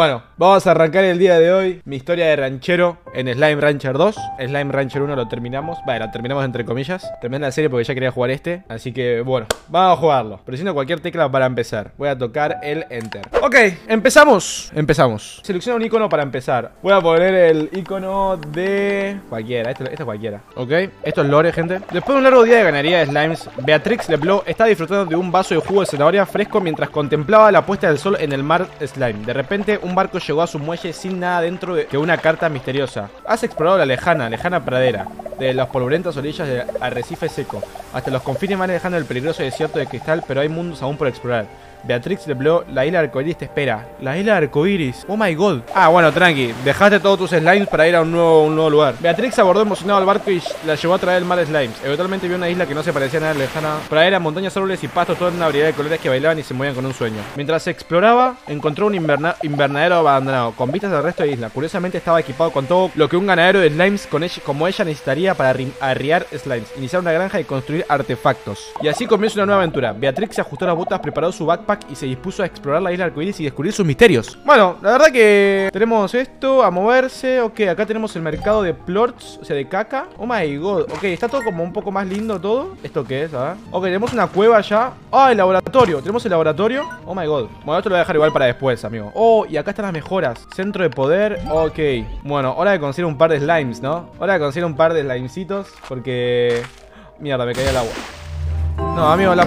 Bueno, vamos a arrancar el día de hoy mi historia de ranchero en Slime Rancher 2. Slime Rancher 1 lo terminamos. Vale, lo terminamos entre comillas. Terminé la serie porque ya quería jugar este. Así que, bueno, vamos a jugarlo. Presiono cualquier tecla para empezar. Voy a tocar el Enter. Ok, empezamos. Empezamos. Selecciona un icono para empezar. Voy a poner el icono de... Cualquiera, este, este, es cualquiera. Ok, esto es lore, gente. Después de un largo día de ganaría de slimes, Beatrix Leblow está disfrutando de un vaso de jugo de zanahoria fresco mientras contemplaba la puesta del sol en el mar slime. De repente, un barco llegó a su muelle sin nada dentro que una carta misteriosa. Has explorado la lejana, lejana pradera, de las polvorientas orillas del arrecife seco, hasta los confines más lejanos del peligroso desierto de cristal, pero hay mundos aún por explorar. Beatrix habló la isla arcoiris te espera. La isla arcoiris, oh my god. Ah, bueno, tranqui, dejaste todos tus slimes para ir a un nuevo, un nuevo lugar. Beatrix abordó emocionado al barco y la llevó a traer el mal de slimes. Eventualmente vio una isla que no se parecía a nada lejana. Para era montañas, árboles y pastos, toda una variedad de colores que bailaban y se movían con un sueño. Mientras exploraba, encontró un invernadero abandonado, con vistas al resto de isla. Curiosamente estaba equipado con todo lo que un ganadero de slimes como ella necesitaría para arriar slimes, iniciar una granja y construir artefactos. Y así comienza una nueva aventura. Beatrix se ajustó las botas, preparó su backpack y se dispuso a explorar la isla arcoíris y descubrir sus misterios. Bueno, la verdad que tenemos esto, a moverse. Ok, acá tenemos el mercado de plorts, o sea, de caca. Oh my god. Ok, está todo como un poco más lindo todo. ¿Esto qué es? A ah? ver. Ok, tenemos una cueva ya. Ah, el laboratorio. Tenemos el laboratorio. Oh my god. Bueno, esto lo voy a dejar igual para después, amigo. Oh, y acá están las mejoras. Centro de poder. Ok. Bueno, hora de conseguir un par de slimes, ¿no? Ahora de conseguir un par de slimecitos. Porque... Mierda, me caí al agua. No, amigo, la...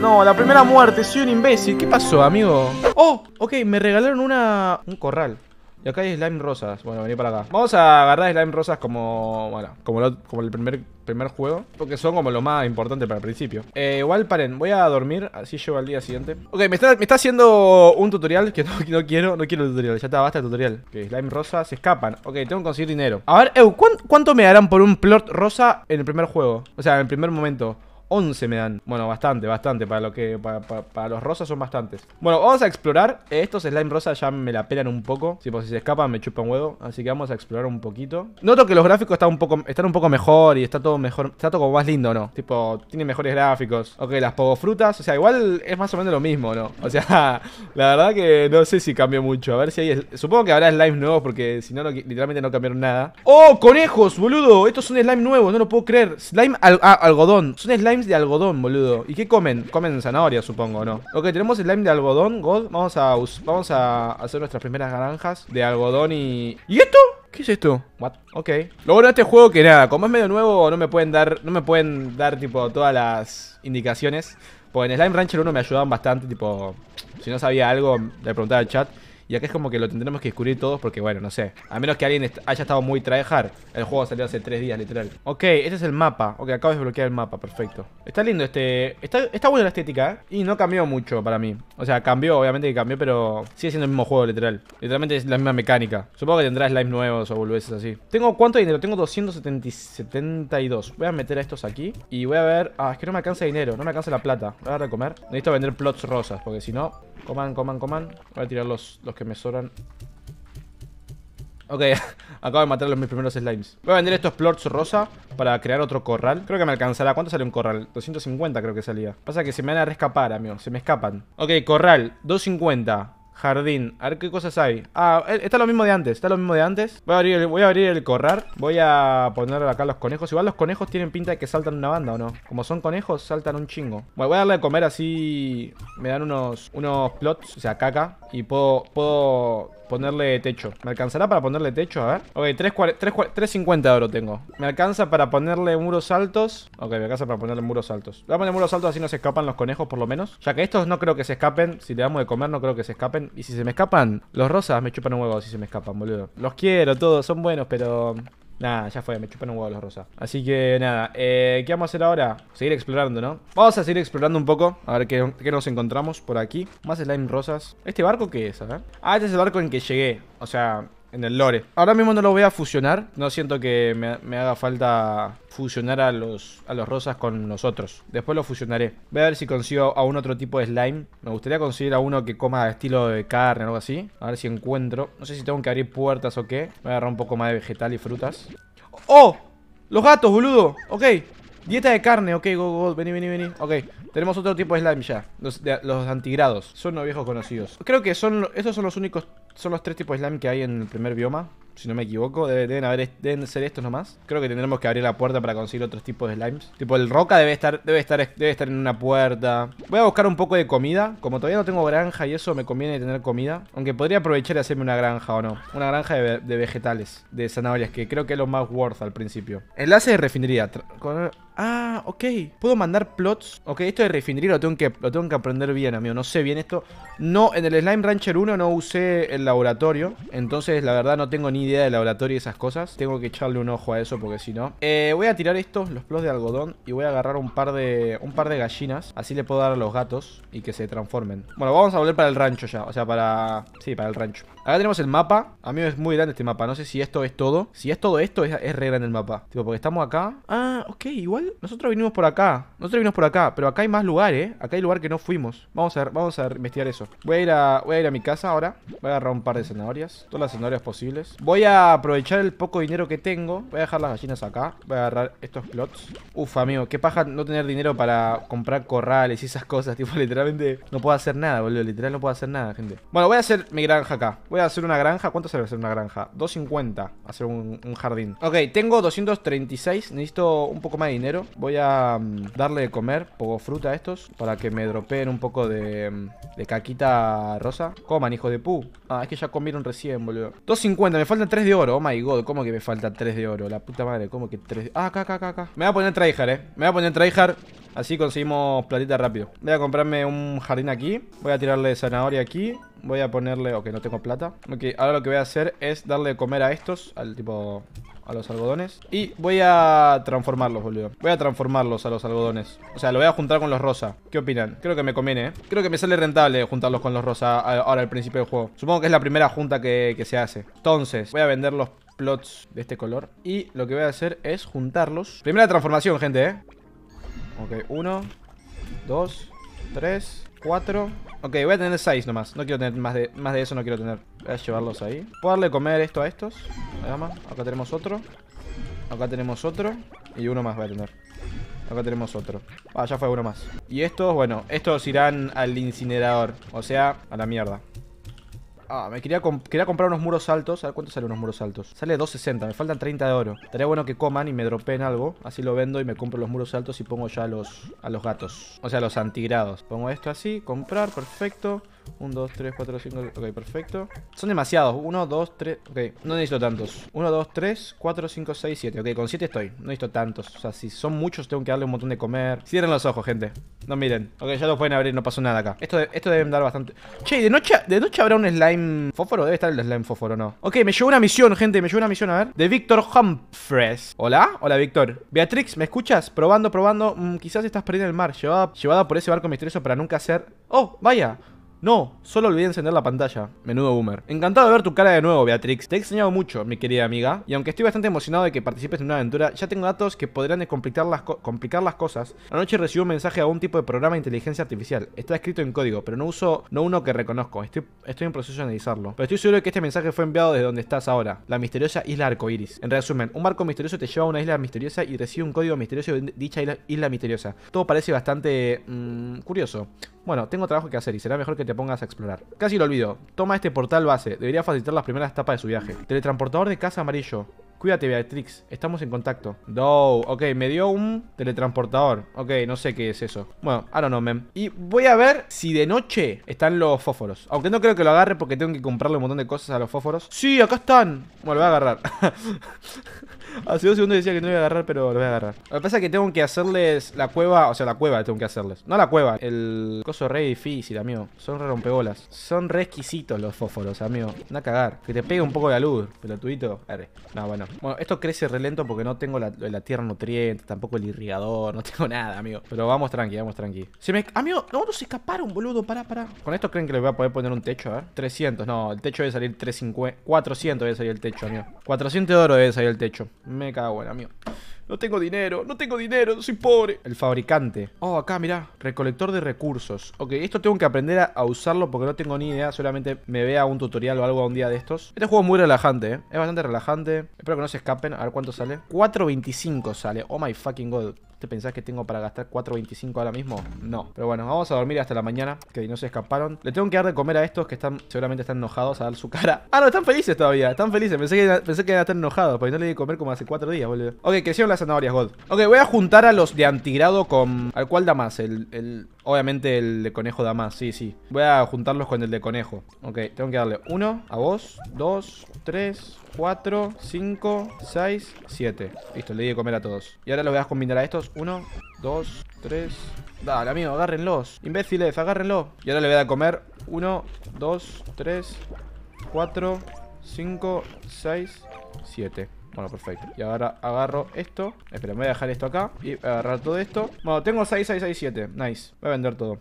No, la primera muerte, soy un imbécil. ¿Qué pasó, amigo? Oh, ok, me regalaron una... un corral. Y acá hay slime rosas. Bueno, vení para acá. Vamos a agarrar slime rosas como. Bueno, como, como el primer, primer juego. Porque son como lo más importante para el principio. Eh, igual paren, voy a dormir. Así llego al día siguiente. Ok, me está, haciendo un tutorial que no, quiero. No quiero el tutorial. Ya está, basta el tutorial. Ok, slime rosas se escapan. Ok, tengo que conseguir dinero. A ver, ¿cuánto, ¿cuánto me darán por un plot rosa en el primer juego? O sea, en el primer momento. 11 me dan. Bueno, bastante, bastante. Para lo que para, los rosas son bastantes. Bueno, vamos a explorar. Estos slime rosas ya me la pelan un poco. Si, si se escapan me chupan huevo. Así que vamos a explorar un poquito. Noto que los gráficos están un poco, están un poco mejor y está todo mejor. Está todo como más lindo, ¿no? Tipo, tiene mejores gráficos. Ok, las frutas, O sea, igual es más o menos lo mismo, ¿no? O sea, la verdad que no sé si cambió mucho. A ver si hay... Supongo que habrá slime nuevos porque si no, literalmente no cambiaron nada. ¡Oh, conejos, boludo! Esto es un slime nuevo, no lo puedo creer. Slime ah, algodón. Son slime de algodón, boludo. ¿Y qué comen? Comen zanahoria, supongo, ¿no? Ok, tenemos slime de algodón, God. Vamos a, vamos a hacer nuestras primeras granjas de algodón y... ¿Y esto? ¿Qué es esto? Ok. Lo bueno este juego que nada, como es medio nuevo, no me pueden dar, no me pueden dar tipo todas las indicaciones. Pues en Slime Rancher 1 me ayudaban bastante, tipo, si no sabía algo, le preguntaba al chat. Y acá es como que lo tendremos que descubrir todos porque, bueno, no sé. A menos que alguien haya estado muy traejar. El juego salió hace tres días, literal. Ok, este es el mapa. Ok, acabo de desbloquear el mapa, perfecto. Está lindo este... Está, está buena la estética, ¿eh? Y no cambió mucho para mí. O sea, cambió, obviamente que cambió, pero sigue siendo el mismo juego, literal. Literalmente es la misma mecánica. Supongo que tendrá slimes nuevos o bolueses así. ¿Tengo cuánto dinero? Tengo 272. Voy a meter a estos aquí. Y voy a ver... Ah, es que no me alcanza dinero. No me alcanza la plata. Voy a dar de comer. Necesito vender plots rosas, porque si no... Coman, coman, coman. Voy a tirar los, que me sobran. Ok, acabo de matar los mis primeros slimes. Voy a vender estos plorts rosa para crear otro corral. Creo que me alcanzará. ¿Cuánto sale un corral? 250 creo que salía. Pasa que se me van a rescapar, amigo. Se me escapan. Ok, corral. 250. Jardín. A ver qué cosas hay. Ah, eh, está lo mismo de antes. Está lo mismo de antes. Voy a abrir el, voy corral. Voy a poner acá los conejos. Igual los conejos tienen pinta de que saltan una banda, ¿o no? Como son conejos, saltan un chingo. Bueno, voy a darle de comer así. Me dan unos, unos plots, o sea, caca. Y puedo, puedo Ponerle techo. ¿Me alcanzará para ponerle techo? A ver. Ok, 3.50 de oro tengo. ¿Me alcanza para ponerle muros altos? Ok, me alcanza para ponerle muros altos. Voy a poner muros altos así no se escapan los conejos por lo menos. Ya que estos no creo que se escapen. Si le damos de comer no creo que se escapen. Y si se me escapan, los rosas me chupan un huevo si se me escapan, boludo. Los quiero todos, son buenos, pero... Nada, ya fue, me chupan un huevo los rosas. Así que nada, eh, ¿qué vamos a hacer ahora? Seguir explorando, ¿no? Vamos a seguir explorando un poco, a ver qué, qué nos encontramos por aquí. Más slime rosas. ¿Este barco qué es? A ver. Ah, este es el barco en que llegué. O sea, en el lore. Ahora mismo no lo voy a fusionar. No siento que me, haga falta fusionar a los, a los rosas con nosotros. Después lo fusionaré. Voy a ver si consigo a un otro tipo de slime. Me gustaría conseguir a uno que coma estilo de carne o algo así. A ver si encuentro. No sé si tengo que abrir puertas o qué. Voy a agarrar un poco más de vegetal y frutas. ¡Oh! ¡Los gatos, boludo! Ok. Dieta de carne, ok, go, go, vení, vení, vení Ok, tenemos otro tipo de slime ya Los, los antigrados, son los viejos conocidos Creo que son, estos son los únicos son los tres tipos de slime que hay en el primer bioma. Si no me equivoco, deben, haber, ser estos nomás. Creo que tendremos que abrir la puerta para conseguir otros tipos de slimes. Tipo, el roca debe estar, debe estar, estar en una puerta. Voy a buscar un poco de comida. Como todavía no tengo granja y eso, me conviene tener comida. Aunque podría aprovechar y hacerme una granja o no. Una granja de, de vegetales, de zanahorias, que creo que es lo más worth al principio. Enlace de refinería. Con Ah, ok. Puedo mandar plots. Ok, esto de refinería lo tengo que, lo tengo que aprender bien, amigo. No sé bien esto. No, en el Slime Rancher 1 no usé el laboratorio. Entonces, la verdad, no tengo ni idea del laboratorio y esas cosas. Tengo que echarle un ojo a eso porque si no... Eh, voy a tirar estos, los plots de algodón. Y voy a agarrar un par de, un par de gallinas. Así le puedo dar a los gatos y que se transformen. Bueno, vamos a volver para el rancho ya. O sea, para... Sí, para el rancho. Acá tenemos el mapa. Amigo, es muy grande este mapa. No sé si esto es todo. Si es todo esto, es, re grande el mapa. Tipo, porque estamos acá. Ah, ok, igual. Nosotros vinimos por acá. Nosotros vinimos por acá. Pero acá hay más lugares. ¿eh? Acá hay lugar que no fuimos. Vamos a, ver, vamos a investigar eso. Voy a, ir a, voy a ir a mi casa ahora. Voy a agarrar un par de zanahorias. Todas las zanahorias posibles. Voy a aprovechar el poco dinero que tengo. Voy a dejar las gallinas acá. Voy a agarrar estos plots. Uf, amigo. Qué paja no tener dinero para comprar corrales y esas cosas. Tipo, literalmente no puedo hacer nada, boludo. Literal no puedo hacer nada, gente. Bueno, voy a hacer mi granja acá. Voy a hacer una granja. ¿Cuánto sale hacer una granja? 250. Hacer un, jardín. Ok, tengo 236. Necesito un poco más de dinero. Voy a mm, darle de comer. Poco fruta a estos. Para que me dropeen un poco de, mm, de caquita rosa. Coman, hijo de pu. Ah, es que ya comieron recién, boludo. 250. Me faltan 3 de oro. Oh my god. ¿Cómo que me faltan 3 de oro? La puta madre. ¿Cómo que 3 de... Ah, acá, acá, acá, acá. Me voy a poner tryhard, eh. Me voy a poner tryhard. Así conseguimos platita rápido Voy a comprarme un jardín aquí Voy a tirarle zanahoria aquí Voy a ponerle... Ok, no tengo plata Ok, ahora lo que voy a hacer es darle comer a estos Al tipo... A los algodones Y voy a transformarlos, boludo Voy a transformarlos a los algodones O sea, lo voy a juntar con los rosa ¿Qué opinan? Creo que me conviene, ¿eh? Creo que me sale rentable juntarlos con los rosa Ahora al principio del juego Supongo que es la primera junta que, que se hace Entonces, voy a vender los plots de este color Y lo que voy a hacer es juntarlos Primera transformación, gente, ¿eh? Ok, uno Dos Tres 4. Ok, voy a tener 6 nomás. No quiero tener más de, más de eso, no quiero tener. Voy a llevarlos ahí. ¿Puedo darle comer esto a estos? acá tenemos otro. Acá tenemos otro. Y uno más voy a tener. Acá tenemos otro. Ah, ya fue uno más. Y estos, bueno, estos irán al incinerador. O sea, a la mierda. Ah, me quería, quería comprar unos muros altos. A ver cuánto salen unos muros altos. Sale 260, me faltan 30 de oro. Estaría bueno que coman y me dropeen algo. Así lo vendo y me compro los muros altos y pongo ya los, a los gatos. O sea, los antigrados. Pongo esto así, comprar, perfecto. 1, 2, 3, 4, 5, ok, perfecto Son demasiados, 1, 2, 3, ok, no necesito tantos 1, 2, 3, 4, 5, 6, 7 Ok, con 7 estoy, no necesito tantos O sea, si son muchos tengo que darle un montón de comer Cierren los ojos, gente, no miren Ok, ya lo pueden abrir, no pasó nada acá Esto, de, deben dar bastante Che, de noche, de noche habrá un slime fósforo Debe estar el slime fósforo, no Ok, me llegó una misión, gente, me llegó una misión, a ver De Víctor Humphreys Hola, hola Víctor Beatrix, ¿me escuchas? Probando, probando mm, Quizás estás perdiendo en el mar Llevada, por ese barco misterioso para nunca hacer. Oh, vaya no, solo olvidé encender la pantalla. Menudo boomer. Encantado de ver tu cara de nuevo, Beatrix. Te he extrañado mucho, mi querida amiga. Y aunque estoy bastante emocionado de que participes en una aventura, ya tengo datos que podrán complicar las, cosas. Anoche recibí un mensaje de un tipo de programa de inteligencia artificial. Está escrito en código, pero no uso no uno que reconozco. Estoy, estoy en proceso de analizarlo. Pero estoy seguro de que este mensaje fue enviado desde donde estás ahora. La misteriosa isla arcoiris. En resumen, un barco misterioso te lleva a una isla misteriosa y recibe un código misterioso de dicha isla, misteriosa. Todo parece bastante... Mm, curioso. Bueno, tengo trabajo que hacer y será mejor que te pongas a explorar. Casi lo olvido. Toma este portal base. Debería facilitar las primeras etapas de su viaje. Teletransportador de casa amarillo. Cuídate, Beatrix. Estamos en contacto. No. Ok, me dio un teletransportador. Ok, no sé qué es eso. Bueno, I don't know, man. Y voy a ver si de noche están los fósforos. Aunque no creo que lo agarre porque tengo que comprarle un montón de cosas a los fósforos. Sí, acá están. Bueno, voy a agarrar. Hace dos segundos decía que no lo voy a agarrar, pero lo voy a agarrar. Lo que pasa es que tengo que hacerles la cueva, o sea, la cueva tengo que hacerles. No la cueva, el coso re difícil, amigo. Son re rompebolas. Son re exquisitos los fósforos, amigo. Anda a cagar. Que te pegue un poco la luz, pelotudito. ver. No, bueno. Bueno, esto crece re lento porque no tengo la, la tierra nutriente, tampoco el irrigador, no tengo nada, amigo. Pero vamos tranqui, vamos tranqui. Se me... Amigo, no, no se escaparon, boludo. Pará, pará. Con esto creen que les voy a poder poner un techo, a ver. 300, no, el techo debe salir 350... 400 debe salir el techo, amigo. 400 de oro debe salir el techo. Me cago en amigo. No tengo dinero, no tengo dinero, soy pobre. El fabricante. Oh, acá, mirá. Recolector de recursos. Ok, esto tengo que aprender a, usarlo porque no tengo ni idea. Solamente me vea un tutorial o algo a un día de estos. Este juego es muy relajante, ¿eh? Es bastante relajante. Espero que no se escapen. A ver cuánto sale. 4.25 sale. Oh my fucking god. ¿Te pensás que tengo para gastar 4.25 ahora mismo? No. Pero bueno, vamos a dormir hasta la mañana, que no se escaparon. Le tengo que dar de comer a estos que están seguramente están enojados a dar su cara. Ah, no, están felices todavía. Están felices. Pensé que, pensé que iban a estar enojados, porque no le di de comer como hace 4 días, boludo. Ok, crecieron las zanahorias, gold Ok, voy a juntar a los de antigrado con... ¿Al cual da más? El... el... Obviamente el de conejo da más, sí, sí. Voy a juntarlos con el de conejo. Ok, tengo que darle uno a vos, dos, tres, cuatro, cinco, seis, siete. Listo, le di de comer a todos. Y ahora los voy a combinar a estos. Uno, dos, tres... Dale, amigo, agárrenlos. Imbéciles, agárrenlo. Y ahora le voy a dar comer. Uno, dos, tres, cuatro, cinco, seis, siete. Bueno, perfecto. Y ahora agarro esto. Espera, me voy a dejar esto acá. Y agarrar todo esto. Bueno, tengo 6, 6, 6, 7. Nice. Voy a vender todo.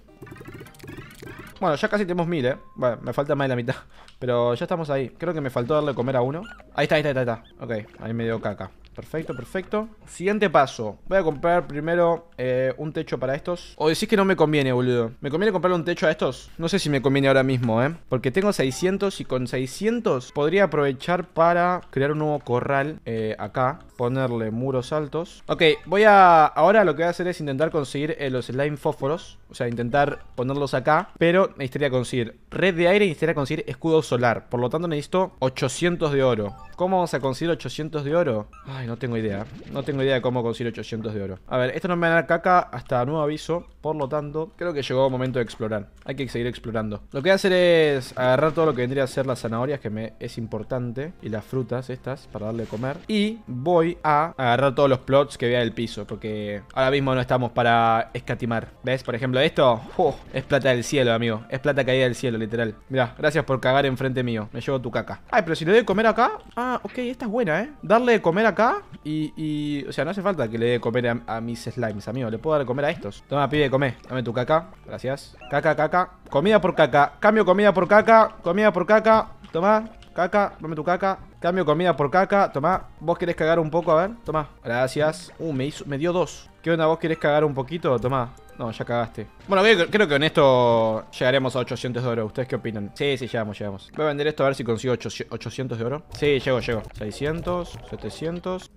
Bueno, ya casi tenemos 1000, ¿eh? Bueno, me falta más de la mitad. Pero ya estamos ahí. Creo que me faltó darle comer a uno. Ahí está, ahí está, ahí está. Ahí está. Ok, ahí me dio caca. Perfecto, perfecto Siguiente paso Voy a comprar primero eh, un techo para estos O decís que no me conviene, boludo ¿Me conviene comprar un techo a estos? No sé si me conviene ahora mismo, eh Porque tengo 600 y con 600 podría aprovechar para crear un nuevo corral eh, acá Ponerle muros altos Ok, voy a... Ahora lo que voy a hacer es intentar conseguir eh, los slime fósforos O sea, intentar ponerlos acá Pero necesitaría conseguir red de aire y necesitaría conseguir escudo solar Por lo tanto necesito 800 de oro ¿Cómo vamos a conseguir 800 de oro? Ay, no tengo idea. No tengo idea de cómo conseguir 800 de oro. A ver, esto no me va a dar caca hasta nuevo aviso. Por lo tanto, creo que llegó el momento de explorar. Hay que seguir explorando. Lo que voy a hacer es agarrar todo lo que vendría a ser las zanahorias, que me es importante. Y las frutas estas, para darle de comer. Y voy a agarrar todos los plots que vea del piso, porque ahora mismo no estamos para escatimar. ¿Ves? Por ejemplo, esto ¡oh! es plata del cielo, amigo. Es plata caída del cielo, literal. mira gracias por cagar enfrente mío. Me llevo tu caca. Ay, pero si le doy de comer acá... Ah, ok, esta es buena, ¿eh? Darle de comer acá y, o sea, no hace falta que le dé comer a, mis slimes, amigo. Le puedo dar comer a estos. Toma, pibe, come. Dame tu caca. Gracias. Caca, caca. Comida por caca. Cambio comida por caca. Comida por caca. Toma. Caca, dame tu caca. Cambio comida por caca. Toma. ¿Vos querés cagar un poco? A ver. Toma. Gracias. Uh, me, hizo, me dio dos. ¿Qué onda? ¿Vos querés cagar un poquito? Toma. No, ya cagaste. Bueno, creo que con esto llegaremos a 800 de oro. ¿Ustedes qué opinan? Sí, sí, llegamos, llegamos. Voy a vender esto a ver si consigo 800 de oro. Sí, llego, llego. 600, 700...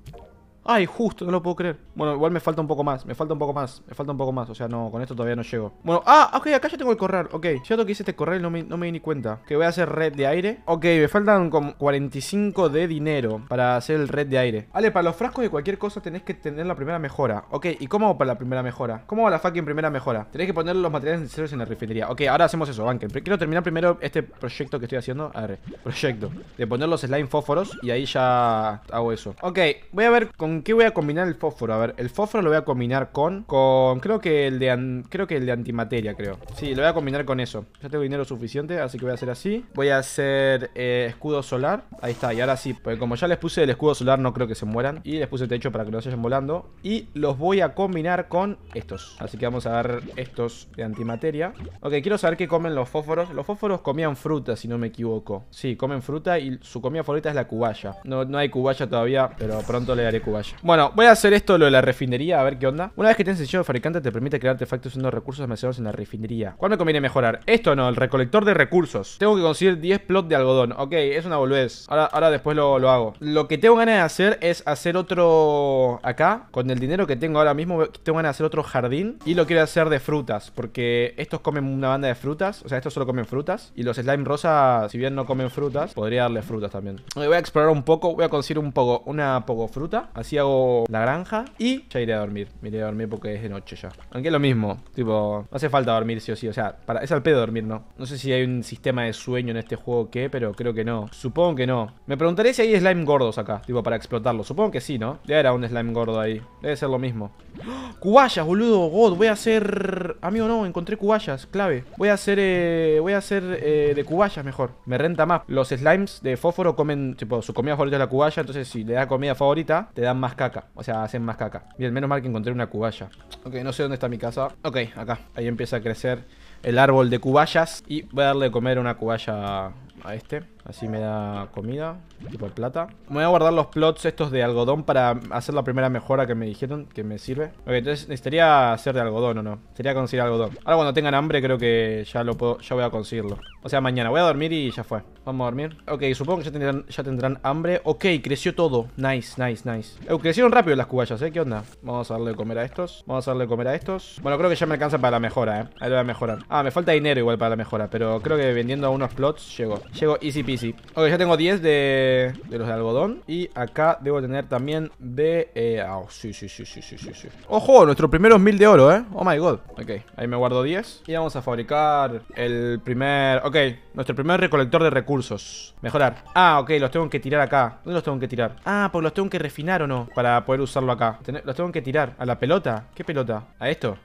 Ay, justo, no lo puedo creer Bueno, igual me falta un poco más, me falta un poco más Me falta un poco más, o sea, no, con esto todavía no llego Bueno, ah, ok, acá ya tengo el corral, ok Cierto que hice este corral y no me, di ni cuenta Que voy a hacer red de aire Ok, me faltan como 45 de dinero Para hacer el red de aire Vale, para los frascos de cualquier cosa tenés que tener la primera mejora Ok, ¿y cómo para la primera mejora? ¿Cómo va la fucking primera mejora? Tenés que poner los materiales necesarios en la refinería Ok, ahora hacemos eso, banquen Quiero terminar primero este proyecto que estoy haciendo A ver, proyecto De poner los slime fósforos y ahí ya hago eso Ok, voy a ver con ¿Con qué voy a combinar el fósforo? A ver, el fósforo lo voy a combinar con... Con... Creo que el de, creo que el de antimateria, creo. Sí, lo voy a combinar con eso. Ya tengo dinero suficiente, así que voy a hacer así. Voy a hacer eh, escudo solar. Ahí está, y ahora sí. Porque como ya les puse el escudo solar, no creo que se mueran. Y les puse techo para que no se vayan volando. Y los voy a combinar con estos. Así que vamos a dar estos de antimateria. Ok, quiero saber qué comen los fósforos. Los fósforos comían fruta, si no me equivoco. Sí, comen fruta y su comida favorita es la cubaya. No, no hay cubaya todavía, pero pronto le daré cubaya. Bueno, voy a hacer esto lo de la refinería, a ver qué onda. Una vez que tienes el sello de fabricante, te permite crear artefactos usando recursos demasiados en la refinería. ¿Cuál me conviene mejorar? Esto no, el recolector de recursos. Tengo que conseguir 10 plots de algodón. Ok, es una boludez. Ahora, ahora después lo, lo hago. Lo que tengo ganas de hacer es hacer otro acá. Con el dinero que tengo ahora mismo, tengo ganas de hacer otro jardín. Y lo quiero hacer de frutas, porque estos comen una banda de frutas. O sea, estos solo comen frutas. Y los slime rosa, si bien no comen frutas, podría darle frutas también. Voy a explorar un poco, voy a conseguir un poco, una poco fruta. Así si hago la granja y ya iré a dormir. Me iré a dormir porque es de noche ya. Aunque es lo mismo, tipo, no hace falta dormir sí o sí. O sea, para, es al pedo dormir, ¿no? No sé si hay un sistema de sueño en este juego ¿Qué? pero creo que no. Supongo que no. Me preguntaré si hay slime gordos acá, tipo, para explotarlo. Supongo que sí, ¿no? Ya era un slime gordo ahí. Debe ser lo mismo. ¡Ah! Cuballas, boludo, God, voy a hacer... Amigo, no, encontré cuballas, clave Voy a hacer, eh, voy a hacer eh, de cubayas mejor Me renta más Los slimes de fósforo comen, tipo, su comida favorita es la cubaya Entonces si le das comida favorita, te dan más caca. O sea, hacen más caca. Bien, menos mal que encontré una cubaya. Ok, no sé dónde está mi casa. Ok, acá. Ahí empieza a crecer el árbol de cubayas. Y voy a darle de comer una cubaya a este. Así me da comida, y por plata. Me voy a guardar los plots estos de algodón para hacer la primera mejora que me dijeron que me sirve. Ok, entonces necesitaría hacer de algodón o no. Sería conseguir algodón. Ahora cuando tengan hambre creo que ya lo puedo, ya voy a conseguirlo. O sea, mañana. Voy a dormir y ya fue. Vamos a dormir. Ok, supongo que ya tendrán, ya tendrán hambre. Ok, creció todo. Nice, nice, nice. crecieron rápido las cubayas, ¿eh? ¿Qué onda? Vamos a darle de comer a estos. Vamos a darle de comer a estos. Bueno, creo que ya me alcanza para la mejora, ¿eh? Ahí lo voy a mejorar. Ah, me falta dinero igual para la mejora, pero creo que vendiendo a unos plots llego. Llego easy peasy. Ok, ya tengo 10 de, de los de algodón. Y acá debo tener también de... Eh, ah, oh, sí, sí, sí, sí, sí, sí, ¡Ojo! Nuestros primeros 1000 de oro, ¿eh? ¡Oh, my God! Ok, ahí me guardo 10. Y vamos a fabricar el primer... Ok, nuestro primer recolector de recursos. Mejorar. Ah, ok, los tengo que tirar acá. ¿Dónde los tengo que tirar? Ah, pues los tengo que refinar o no. Para poder usarlo acá. Los tengo que tirar. ¿A la pelota? ¿Qué pelota? ¿A esto?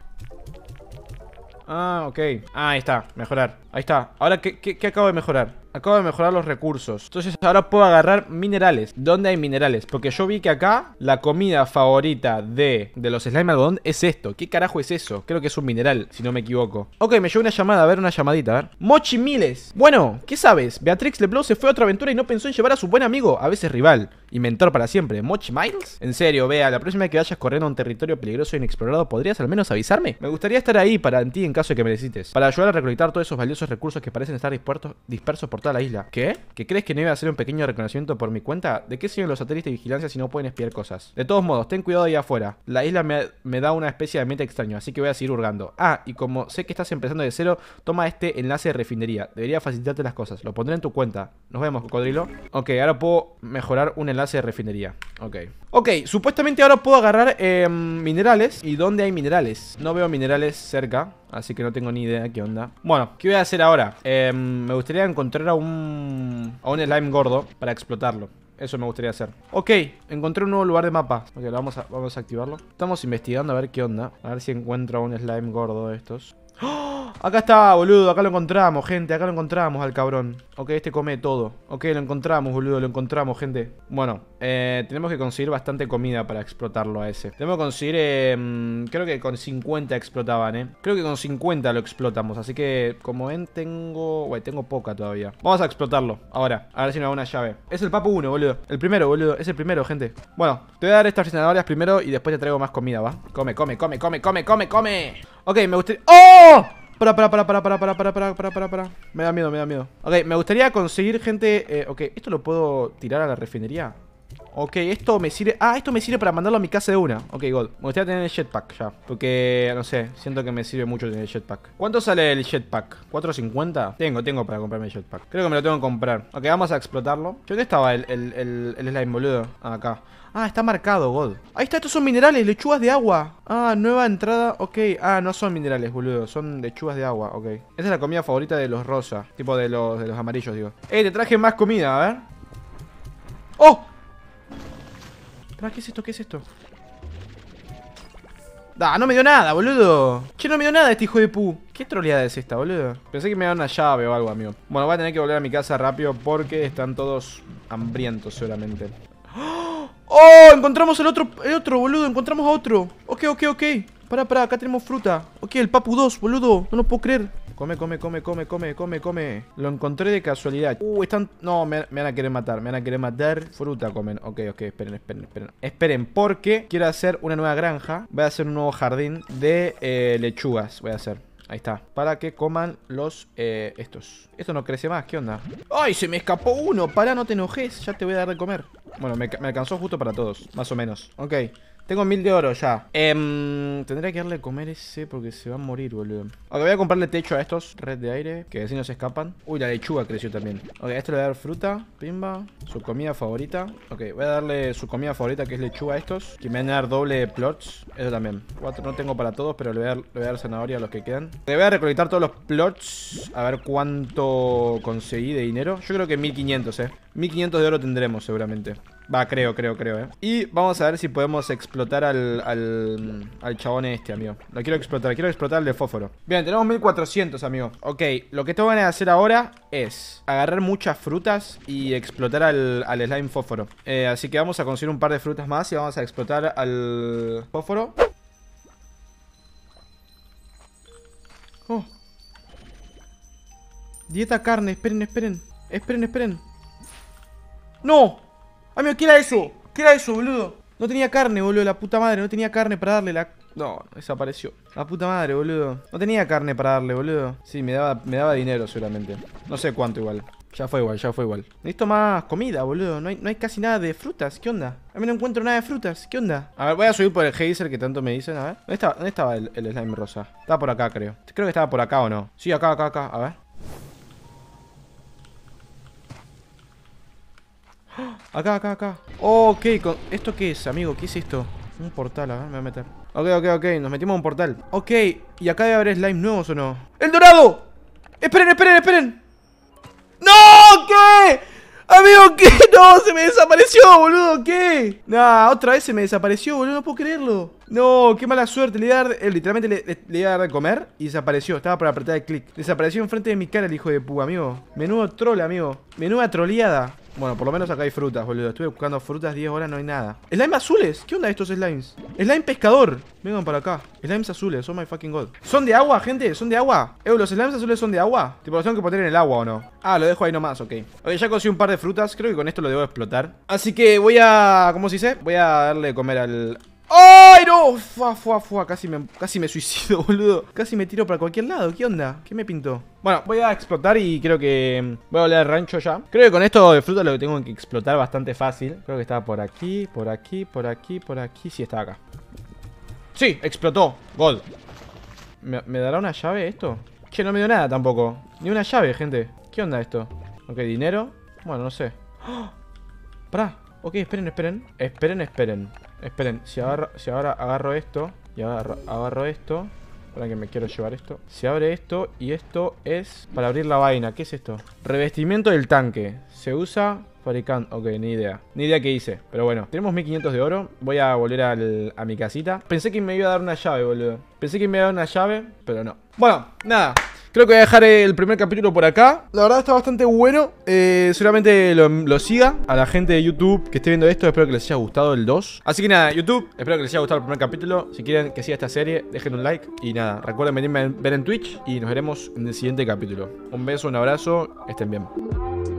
Ah, ok. Ah, ahí está, mejorar. Ahí está. Ahora, qué acabo de mejorar? Acabo de mejorar los recursos. Entonces ahora puedo agarrar minerales. ¿Dónde hay minerales? Porque yo vi que acá la comida favorita de, de los slime algodón es esto. ¿Qué carajo es eso? Creo que es un mineral, si no me equivoco. Ok, me llegó una llamada. A ver, una llamadita. A ver. Mochi Miles. Bueno, ¿qué sabes? Beatrix Leblanc se fue a otra aventura y no pensó en llevar a su buen amigo, a veces rival, y mentor para siempre, Mochi Miles. En serio, vea, la próxima vez que vayas corriendo a un territorio peligroso e inexplorado, ¿podrías al menos avisarme? Me gustaría estar ahí para ti en caso de que me necesites. Para ayudar a recolectar todos esos valiosos recursos que parecen estar dispersos por a la isla. ¿Qué? ¿Qué crees que no iba a hacer un pequeño reconocimiento por mi cuenta? ¿De qué sirven los satélites de vigilancia si no pueden espiar cosas? De todos modos, ten cuidado ahí afuera. La isla me, da una especie de meta extraño, así que voy a seguir hurgando. Ah, y como sé que estás empezando de cero, toma este enlace de refinería. Debería facilitarte las cosas. Lo pondré en tu cuenta. Nos vemos, cocodrilo. Ok, ahora puedo mejorar un enlace de refinería. Ok. Ok, supuestamente ahora puedo agarrar em, minerales. ¿Y dónde hay minerales? No veo minerales cerca, así que no tengo ni idea qué onda. Bueno, ¿qué voy a hacer ahora? Em, me gustaría encontrar a un, slime gordo para explotarlo. Eso me gustaría hacer. Ok, encontré un nuevo lugar de mapa. Ok, vamos a, vamos a activarlo. Estamos investigando a ver qué onda. A ver si encuentro un slime gordo de estos. ¡Oh! Acá está, boludo. Acá lo encontramos, gente. Acá lo encontramos al cabrón. Ok, este come todo. Ok, lo encontramos, boludo. Lo encontramos, gente. Bueno, eh, tenemos que conseguir bastante comida para explotarlo a ese. Tenemos que conseguir... Em, creo que con 50 explotaban, ¿eh? Creo que con 50 lo explotamos. Así que como ven, tengo... bueno, tengo poca todavía. Vamos a explotarlo. Ahora. A ver si me da una llave. Es el papo 1, boludo. El primero, boludo. Es el primero, gente. Bueno, te voy a dar estas resinadoras primero y después te traigo más comida, ¿va? Come, come, come, come, come, come, come. Ok, me gustaría... ¡Oh! Para, para, para, para, para, para, para, para, para, para, para. Me da miedo, me da miedo. Ok, me gustaría conseguir gente... Eh, ok, ¿esto lo puedo tirar a la refinería? Ok, esto me sirve... Ah, esto me sirve para mandarlo a mi casa de una. Ok, God. Me gustaría tener el jetpack ya. Porque, no sé, siento que me sirve mucho tener el jetpack. ¿Cuánto sale el jetpack? ¿4.50? Tengo, tengo para comprarme el jetpack. Creo que me lo tengo que comprar. Ok, vamos a explotarlo. ¿Dónde estaba el, el, el, slime, boludo? acá. Ah, está marcado, God. Ahí está, estos son minerales, lechugas de agua. Ah, nueva entrada, ok. Ah, no son minerales, boludo. Son lechugas de agua, ok. Esa es la comida favorita de los rosa. Tipo de los, de los amarillos, digo. Eh, te traje más comida, a ver. ¡Oh! Ah, ¿qué es esto? ¿Qué es esto? Da, no me dio nada, boludo. Che, no me dio nada este hijo de pu. ¿Qué troleada es esta, boludo? Pensé que me daban una llave o algo, amigo. Bueno, voy a tener que volver a mi casa rápido porque están todos hambrientos solamente ¡Oh! ¡Encontramos el otro, el otro, boludo! ¡Encontramos a otro! Ok, ok, ok. Pará, pará, acá tenemos fruta. Ok, el Papu 2, boludo. No lo puedo creer. Come, come, come, come, come, come, come. Lo encontré de casualidad. Uh, están... No, me, van a querer matar, me van a querer matar. Fruta comen. Ok, ok, esperen, esperen, esperen. Esperen, porque quiero hacer una nueva granja. Voy a hacer un nuevo jardín de eh, lechugas. Voy a hacer. Ahí está, para que coman los, eh, estos Esto no crece más, ¿qué onda? ¡Ay, se me escapó uno! Para, no te enojes, ya te voy a dar de comer Bueno, me, me alcanzó justo para todos, más o menos Ok, tengo mil de oro ya. Eh, em, tendría que darle a comer ese porque se va a morir, boludo. Ok, voy a comprarle techo a estos. Red de aire, que así no se escapan. Uy, la lechuga creció también. Ok, a le voy a dar fruta, pimba. Su comida favorita. Ok, voy a darle su comida favorita, que es lechuga a estos. Que me van a dar doble plots. Eso también. Cuatro no tengo para todos, pero le voy a dar, le voy a zanahoria a los que quedan. Le voy a recolectar todos los plots. A ver cuánto conseguí de dinero. Yo creo que 1500, eh. 1500 de oro tendremos seguramente. Va, creo, creo, creo, eh. Y vamos a ver si podemos explotar al, al, chabón este, amigo. Lo quiero explotar, quiero explotar el de fósforo. Bien, tenemos 1400, amigo. Ok, lo que tengo que hacer ahora es agarrar muchas frutas y explotar al, al slime fósforo. Eh, así que vamos a conseguir un par de frutas más y vamos a explotar al fósforo. Oh. Dieta carne, esperen, esperen. Esperen, esperen. ¡No! Amigo, ¿qué era eso? ¿Qué era eso, boludo? No tenía carne, boludo, la puta madre. No tenía carne para darle la... No, desapareció. La puta madre, boludo. No tenía carne para darle, boludo. Sí, me daba, me daba dinero seguramente. No sé cuánto igual. Ya fue igual, ya fue igual. Necesito más comida, boludo. No hay, casi nada de frutas. ¿Qué onda? A mí no encuentro nada de frutas. ¿Qué onda? A ver, voy a subir por el geyser que tanto me dicen. A ver. ¿Dónde estaba, el, slime rosa? Estaba por acá, creo. Creo que estaba por acá o no. Sí, acá, acá, acá. A ver. Acá, acá, acá. Ok, con... ¿esto qué es, amigo? ¿Qué es esto? Un portal, a ver, me voy a meter. Ok, ok, ok, nos metimos a un portal. Ok, ¿y acá debe haber slime nuevos o no? ¡El dorado! ¡Esperen, esperen, esperen! ¡No! ¿Qué? Amigo, ¿qué? No, se me desapareció, boludo, ¿qué? Nah, otra vez se me desapareció, boludo, no puedo creerlo No, qué mala suerte, le iba a dar, eh, literalmente le, iba a dar de comer Y desapareció, estaba para apretar el clic Desapareció enfrente de mi cara el hijo de puga, amigo Menudo troll, amigo Menuda troleada bueno, por lo menos acá hay frutas, boludo. Estuve buscando frutas 10 horas, no hay nada. Slime azules. ¿Qué onda estos slimes? Slime pescador. Vengan para acá. Slimes azules. son my fucking god. ¿Son de agua, gente? ¿Son de agua? Eh, los slimes azules son de agua. Tipo, los tengo que poner en el agua o no. Ah, lo dejo ahí nomás, ok. Ok, ya cocí un par de frutas. Creo que con esto lo debo explotar. Así que voy a... ¿Cómo se dice? Voy a darle de comer al... ¡Ay, no! Fua, fua, fua. Casi me, casi me suicido, boludo. Casi me tiro para cualquier lado. ¿Qué onda? ¿Qué me pintó? Bueno, voy a explotar y creo que... Mm, voy a volver al rancho ya. Creo que con esto de fruta lo que tengo que explotar bastante fácil. Creo que estaba por aquí, por aquí, por aquí, por aquí. Sí, estaba acá. ¡Sí! Explotó. gol ¿Me, dará una llave esto? Che, no me dio nada tampoco. Ni una llave, gente. ¿Qué onda esto? Ok, dinero. Bueno, no sé. ¡Oh! Pará. Ok, esperen, esperen. Esperen, esperen. Esperen, si ahora, agarro esto y agarro, agarro esto. Para que me quiero llevar esto. Se abre esto y esto es para abrir la vaina. ¿Qué es esto? Revestimiento del tanque. Se usa fabricando. Ok, ni idea. Ni idea qué hice. Pero bueno, tenemos 1500 de oro. Voy a volver a mi casita. Pensé que me iba a dar una llave, boludo. Pensé que me iba a dar una llave, pero no. Bueno, nada. Creo que voy a dejar el primer capítulo por acá. La verdad está bastante bueno. Eh, seguramente lo, lo, siga a la gente de YouTube que esté viendo esto. Espero que les haya gustado el 2. Así que nada, YouTube, espero que les haya gustado el primer capítulo. Si quieren que siga esta serie, dejen un like. Y nada, recuerden venirme a ver en Twitch y nos veremos en el siguiente capítulo. Un beso, un abrazo, estén bien.